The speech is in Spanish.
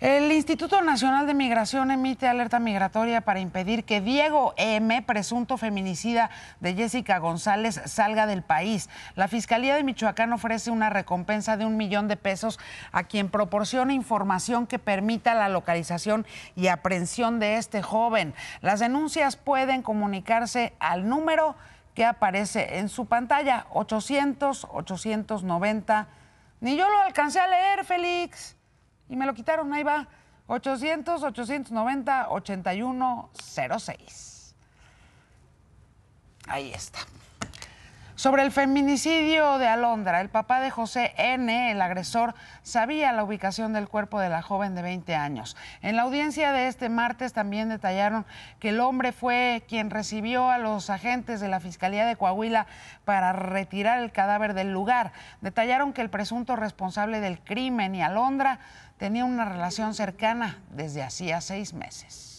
El Instituto Nacional de Migración emite alerta migratoria para impedir que Diego M., presunto feminicida de Jessica González, salga del país. La Fiscalía de Michoacán ofrece una recompensa de un millón de pesos a quien proporcione información que permita la localización y aprehensión de este joven. Las denuncias pueden comunicarse al número que aparece en su pantalla, 800-890. Ni yo lo alcancé a leer, Félix y me lo quitaron. Ahí va. 800-890-8106. Ahí está. Sobre el feminicidio de Alondra, el papá de José N., el agresor, sabía la ubicación del cuerpo de la joven de 20 años. En la audiencia de este martes también detallaron que el hombre fue quien recibió a los agentes de la Fiscalía de Coahuila para retirar el cadáver del lugar. Detallaron que el presunto responsable del crimen y Alondra tenía una relación cercana desde hacía seis meses.